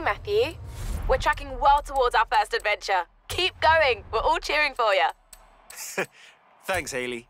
Matthew. We're tracking well towards our first adventure. Keep going. We're all cheering for you. Thanks, Haley.